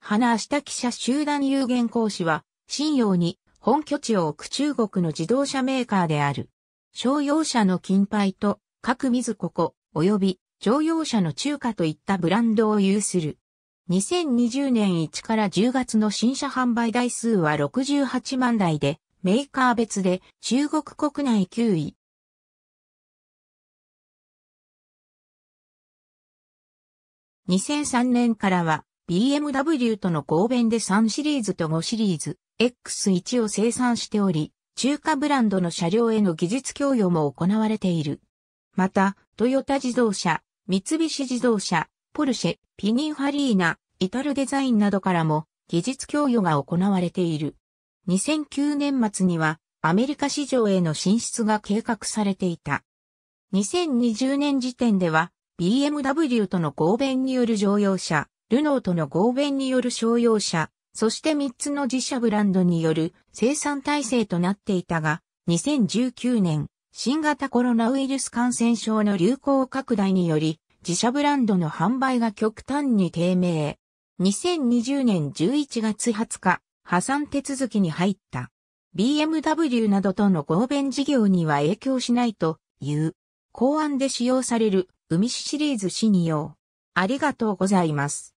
花下記者集団有限講師は、信用に本拠地を置く中国の自動車メーカーである。商用車の金牌と、各水ここ、及び乗用車の中華といったブランドを有する。2020年1から10月の新車販売台数は68万台で、メーカー別で中国国内9位。2003年からは BMW との合弁で3シリーズと5シリーズ X1 を生産しており、中華ブランドの車両への技術供与も行われている。また、トヨタ自動車、三菱自動車、ポルシェ、ピニンハリーナ、イタルデザインなどからも技術供与が行われている。2009年末にはアメリカ市場への進出が計画されていた。2020年時点では BMW との合弁による乗用車、ルノーとの合弁による商用車、そして3つの自社ブランドによる生産体制となっていたが、2019年、新型コロナウイルス感染症の流行拡大により、自社ブランドの販売が極端に低迷。2020年11月20日、破産手続きに入った。BMW などとの合弁事業には影響しないという、公安で使用される海市シリーズ市に用。ありがとうございます。